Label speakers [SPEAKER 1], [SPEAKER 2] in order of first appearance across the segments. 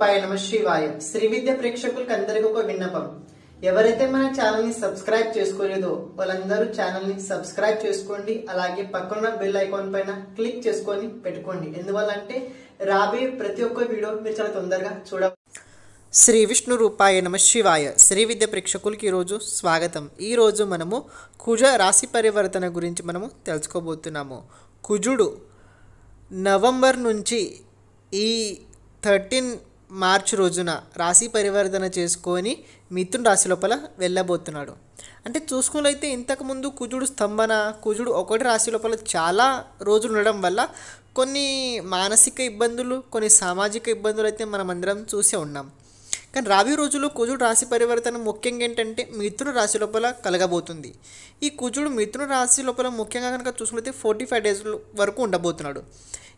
[SPEAKER 1] కృపాయ నమ శివాయ శ్రీ విద్య ప్రేక్షకులకు అందరికీ ఒక విన్నపం ఎవరైతే మన ఛానల్ ని సబ్స్క్రైబ్ చేసుకోలేదో వాళ్ళందరూ ఛానల్ ని సబ్స్క్రైబ్ చేసుకోండి అలాగే పక్కన బెల్ ఐకాన్ పైన క్లిక్ చేసుకొని పెట్టుకోండి ఎందువల్ల అంటే రాబోయే ప్రతి ఒక్క వీడియో మీరు చాలా తొందరగా చూడ శ్రీ విష్ణు రూపాయ నమ శివాయ శ్రీ విద్య ప్రేక్షకులకి ఈరోజు స్వాగతం ఈరోజు మనము కుజ రాశి పరివర్తన గురించి మనము తెలుసుకోబోతున్నాము కుజుడు నవంబర్ నుంచి ఈ థర్టీన్ మార్చి రోజున రాశి పరివర్తన చేసుకొని మిథున రాశి లోపల వెళ్ళబోతున్నాడు అంటే చూసుకున్నైతే ఇంతకుముందు కుజుడు స్తంభన కుజుడు ఒకటి రాశి లోపల చాలా రోజులు ఉండడం వల్ల కొన్ని మానసిక ఇబ్బందులు కొన్ని సామాజిక ఇబ్బందులు అయితే మనం అందరం చూసే ఉన్నాం కానీ రావి రోజులు కుజుడు రాశి పరివర్తన ముఖ్యంగా ఏంటంటే మిథున రాశి లోపల కలగబోతుంది ఈ కుజుడు మిథున రాశి లోపల ముఖ్యంగా కనుక చూసుకుంటే ఫోర్టీ ఫైవ్ డేస్ వరకు ఉండబోతున్నాడు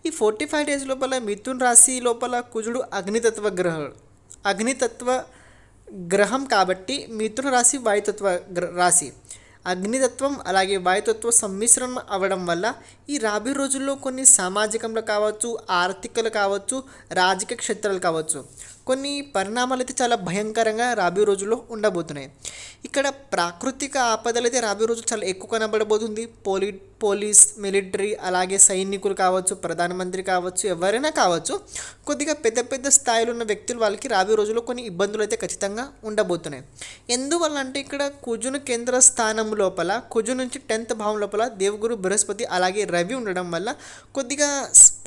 [SPEAKER 1] ఈ ఫోర్టీ ఫైవ్ డేస్ లోపల మిథున్ రాశి లోపల కుజుడు అగ్నితత్వ గ్రహం అగ్నితత్వ గ్రహం కాబట్టి మిథున రాశి వాయుతత్వ రాశి అగ్నితత్వం అలాగే వాయుతత్వ సమ్మిశ్రం అవ్వడం వల్ల ఈ రాబోయే రోజుల్లో కొన్ని సామాజికంలో కావచ్చు ఆర్థికలు కావచ్చు రాజకీయ క్షేత్రాలు కావచ్చు కొన్ని పరిణామాలు అయితే చాలా భయంకరంగా రాబోయే రోజుల్లో ఉండబోతున్నాయి ఇక్కడ ప్రాకృతిక ఆపదలైతే రాబోయే రోజు చాలా ఎక్కువ కనబడబోతుంది పోలీ పోలీస్ మిలిటరీ అలాగే సైనికులు కావచ్చు ప్రధానమంత్రి కావచ్చు ఎవరైనా కావచ్చు కొద్దిగా పెద్ద పెద్ద స్థాయిలో ఉన్న వ్యక్తులు వాళ్ళకి రాబోయే రోజుల్లో కొన్ని ఇబ్బందులు అయితే ఖచ్చితంగా ఉండబోతున్నాయి ఎందువల్ల అంటే ఇక్కడ కుజును కేంద్ర స్థానం లోపల కుజు నుంచి టెన్త్ భావం లోపల దేవగురు బృహస్పతి అలాగే రవి ఉండడం వల్ల కొద్దిగా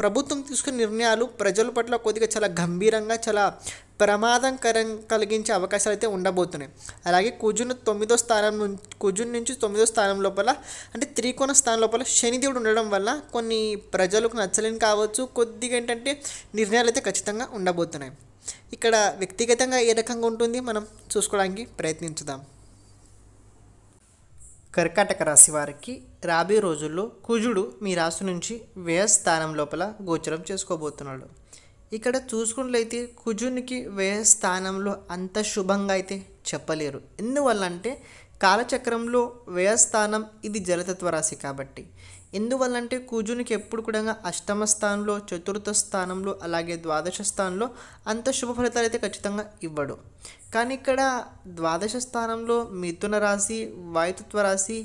[SPEAKER 1] ప్రభుత్వం తీసుకునే నిర్ణయాలు ప్రజల పట్ల కొద్దిగా చాలా గంభీరంగా చాలా ప్రమాదం కరం కలిగించే అవకాశాలు అయితే ఉండబోతున్నాయి అలాగే కుజును తొమ్మిదో స్థానం నుంచి కుజున్ నుంచి తొమ్మిదో స్థానం లోపల అంటే త్రికోణ స్థానం లోపల శనిదేవుడు ఉండడం వల్ల కొన్ని ప్రజలకు నచ్చలేని కావచ్చు కొద్దిగా ఏంటంటే నిర్ణయాలు అయితే ఖచ్చితంగా ఉండబోతున్నాయి ఇక్కడ వ్యక్తిగతంగా ఏ రకంగా ఉంటుంది మనం చూసుకోవడానికి ప్రయత్నించుదాం కర్కాటక రాశి వారికి రాబోయే రోజుల్లో కుజుడు మీ రాశి నుంచి వ్యయస్థానం లోపల గోచరం చేసుకోబోతున్నాడు ఇక్కడ చూసుకున్నట్లయితే కుజునికి వ్యయ స్థానంలో అంత శుభంగా అయితే చెప్పలేరు ఎందువల్ల అంటే కాలచక్రంలో వ్యయస్థానం ఇది జలతత్వ రాశి కాబట్టి ఎందువల్లంటే కూజునికి ఎప్పుడు కూడా అష్టమ స్థానంలో చతుర్థ స్థానంలో అలాగే ద్వాదశ స్థానంలో అంత శుభ ఫలితాలు అయితే ఖచ్చితంగా ఇవ్వడు కానీ ఇక్కడ ద్వాదశ స్థానంలో మిథున రాశి వాయుతత్వ రాశి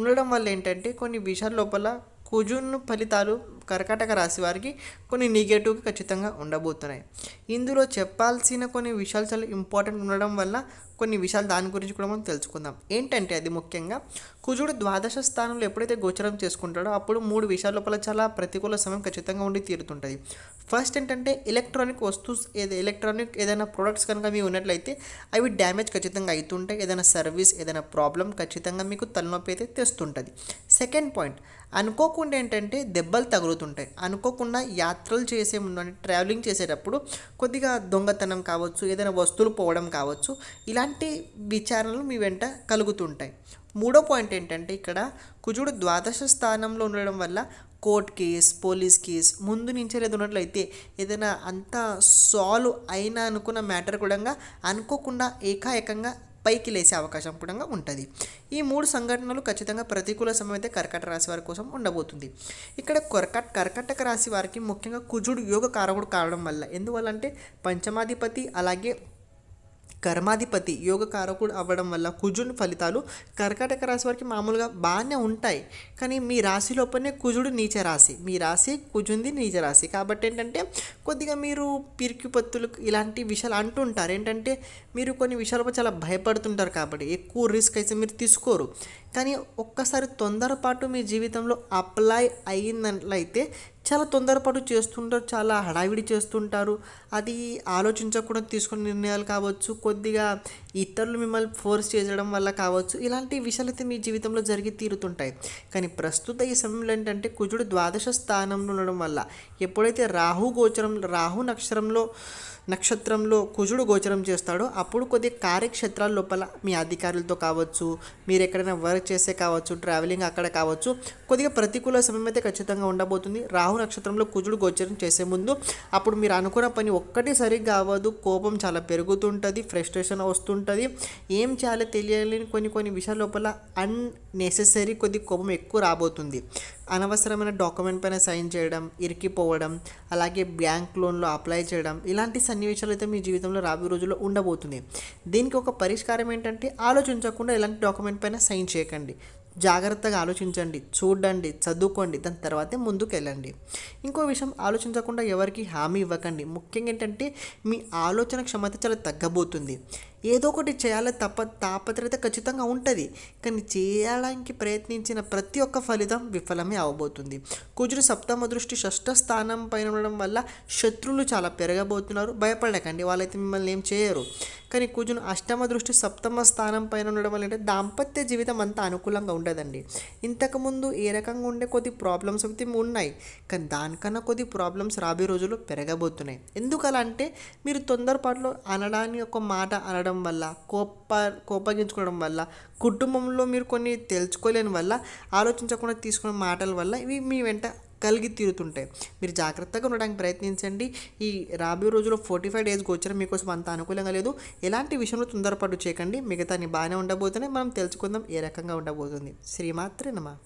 [SPEAKER 1] ఉండడం వల్ల ఏంటంటే కొన్ని విషయాల లోపల కుజున్ ఫలితాలు కర్కాటక రాశి వారికి కొన్ని నెగిటివ్ ఖచ్చితంగా ఉండబోతున్నాయి ఇందులో చెప్పాల్సిన కొన్ని విషయాలు చాలా ఇంపార్టెంట్ ఉండడం వల్ల కొన్ని విషయాలు దాని గురించి కూడా మనం తెలుసుకుందాం ఏంటంటే అది ముఖ్యంగా కుజుడు ద్వాదశ స్థానంలో ఎప్పుడైతే గోచరం చేసుకుంటాడో అప్పుడు మూడు విషయాల లోపల చాలా ప్రతికూల సమయం ఖచ్చితంగా ఉండి తీరుతుంటుంది ఫస్ట్ ఏంటంటే ఎలక్ట్రానిక్ వస్తువు ఏదో ఎలక్ట్రానిక్ ఏదైనా ప్రొడక్ట్స్ కనుక మీ ఉన్నట్లయితే అవి డ్యామేజ్ ఖచ్చితంగా అవుతుంటాయి ఏదైనా సర్వీస్ ఏదైనా ప్రాబ్లం ఖచ్చితంగా మీకు తలనొప్పి అయితే తెస్తుంటుంది సెకండ్ పాయింట్ అనుకోకుండా ఏంటంటే దెబ్బలు తగులుతుంటాయి అనుకోకుండా యాత్రలు చేసే ముందు అంటే ట్రావెలింగ్ చేసేటప్పుడు కొద్దిగా దొంగతనం కావచ్చు ఏదైనా వస్తువులు పోవడం కావచ్చు ఇలాంటి విచారణలు మీ వెంట కలుగుతుంటాయి మూడో పాయింట్ ఏంటంటే ఇక్కడ కుజుడు ద్వాదశ స్థానంలో ఉండడం వల్ల కోర్ట్ కేస్ పోలీస్ కేస్ ముందు నుంచే లేదు ఉన్నట్లయితే ఏదైనా అంత సాల్వ్ అయినా అనుకున్న మ్యాటర్ కూడా అనుకోకుండా ఏకాఏకంగా పైకి లేసే అవకాశం కూడా ఉంటుంది ఈ మూడు సంఘటనలు ఖచ్చితంగా ప్రతికూల సమయమైతే కర్కట రాశి వారి కోసం ఉండబోతుంది ఇక్కడ కర్కట కర్కటక రాశి వారికి ముఖ్యంగా కుజుడు యోగ కారకుడు కావడం వల్ల ఎందువల్ల అంటే పంచమాధిపతి అలాగే కర్మాధిపతి యోగ కారకుడు అవ్వడం వల్ల కుజుని ఫలితాలు కర్కాటక రాశి వారికి మామూలుగా బాగానే ఉంటాయి కానీ మీ రాశి లోపలనే కుజుడు నీచ రాశి మీ రాశి కుజుంది నీచ రాశి కాబట్టి ఏంటంటే కొద్దిగా మీరు పిరికిపత్తులు ఇలాంటి విషయాలు అంటుంటారు ఏంటంటే మీరు కొన్ని విషయాలపై చాలా భయపడుతుంటారు కాబట్టి ఎక్కువ రిస్క్ అయితే మీరు తీసుకోరు కానీ ఒక్కసారి తొందరపాటు మీ జీవితంలో అప్లై అయిందట్లయితే చాలా తొందరపాటు చేస్తుంటారు చాలా హడావిడి చేస్తుంటారు అది ఆలోచించకుండా తీసుకునే నిర్ణయాలు కావచ్చు కొద్దిగా ఇతరులు మిమ్మల్ని ఫోర్స్ చేయడం వల్ల కావచ్చు ఇలాంటి విషయాలైతే మీ జీవితంలో జరిగి తీరుతుంటాయి కానీ ప్రస్తుత ఈ సమయంలో ఏంటంటే కుజుడు ద్వాదశ స్థానంలో ఉండడం వల్ల ఎప్పుడైతే రాహు గోచరం రాహు నక్షత్రంలో నక్షత్రంలో కుజుడు గోచరం చేస్తాడో అప్పుడు కొద్దిగా కార్యక్షేత్రాల లోపల మీ అధికారులతో కావచ్చు మీరు ఎక్కడైనా వర్క్ చేసే కావచ్చు ట్రావెలింగ్ అక్కడ కావచ్చు కొద్దిగా ప్రతికూల సమయం అయితే ఖచ్చితంగా ఉండబోతుంది రాహు నక్షత్రంలో కుజుడు గోచరం చేసే ముందు అప్పుడు మీరు అనుకున్న పని ఒక్కటి సరిగ్గా అవ్వదు కోపం చాలా పెరుగుతుంటుంది ఫ్రస్ట్రేషన్ వస్తుంటుంది ఏం చేయాలో తెలియలేని కొన్ని కొన్ని విషయాల లోపల అన్నెసెసరీ కొద్ది కోపం ఎక్కువ రాబోతుంది అనవసరమైన డాక్యుమెంట్ పైన సైన్ చేయడం ఇరికిపోవడం అలాగే బ్యాంక్ లోన్లో అప్లై చేయడం ఇలాంటి సన్నివేశాలు అయితే మీ జీవితంలో రాబోయే రోజుల్లో ఉండబోతుంది దీనికి ఒక పరిష్కారం ఏంటంటే ఆలోచించకుండా ఇలాంటి డాక్యుమెంట్ పైన సైన్ చేయకండి జాగ్రత్తగా ఆలోచించండి చూడండి చదువుకోండి దాని తర్వాతే ముందుకు వెళ్ళండి ఇంకో విషయం ఆలోచించకుండా ఎవరికి హామీ ఇవ్వకండి ముఖ్యంగా ఏంటంటే మీ ఆలోచన క్షమత చాలా తగ్గబోతుంది ఏదో ఒకటి చేయాలి తప తాపత్రత ఖచ్చితంగా ఉంటుంది కానీ చేయడానికి ప్రయత్నించిన ప్రతి ఒక్క ఫలితం విఫలమే అవబోతుంది కుజుడు సప్తమ దృష్టి షష్ఠ స్థానం పైన ఉండడం వల్ల శత్రువులు చాలా పెరగబోతున్నారు భయపడకండి వాళ్ళైతే మిమ్మల్ని ఏం చేయరు కానీ కుజును అష్టమ దృష్టి సప్తమ స్థానం పైన ఉండడం వల్ల అంటే దాంపత్య జీవితం అంతా అనుకూలంగా ఉండదండి ఇంతకుముందు ఏ రకంగా ఉండే కొద్ది ప్రాబ్లమ్స్ అయితే ఉన్నాయి కానీ దానికన్నా కొద్ది ప్రాబ్లమ్స్ రాబోయే రోజులు పెరగబోతున్నాయి ఎందుకలా అంటే మీరు తొందరపాటులో అనడానికి ఒక మాట అనడం కోపపడడం వల్ల కోప కోపగించుకోవడం వల్ల కుటుంబంలో మీరు కొన్ని తెలుసుకోలేని వల్ల ఆలోచించకుండా తీసుకున్న మాటల వల్ల ఇవి మీ వెంట కలిగి తీరుతుంటాయి మీరు జాగ్రత్తగా ఉండడానికి ప్రయత్నించండి ఈ రాబోయే రోజులో ఫార్టీ ఫైవ్ డేస్ గోచరం మీకోసం అంత అనుకూలంగా లేదు ఎలాంటి విషయంలో తొందరపాటు చేయకండి మిగతాని బాగానే ఉండబోతేనే మనం తెలుసుకుందాం ఏ రకంగా ఉండబోతుంది శ్రీమాత్రే నమ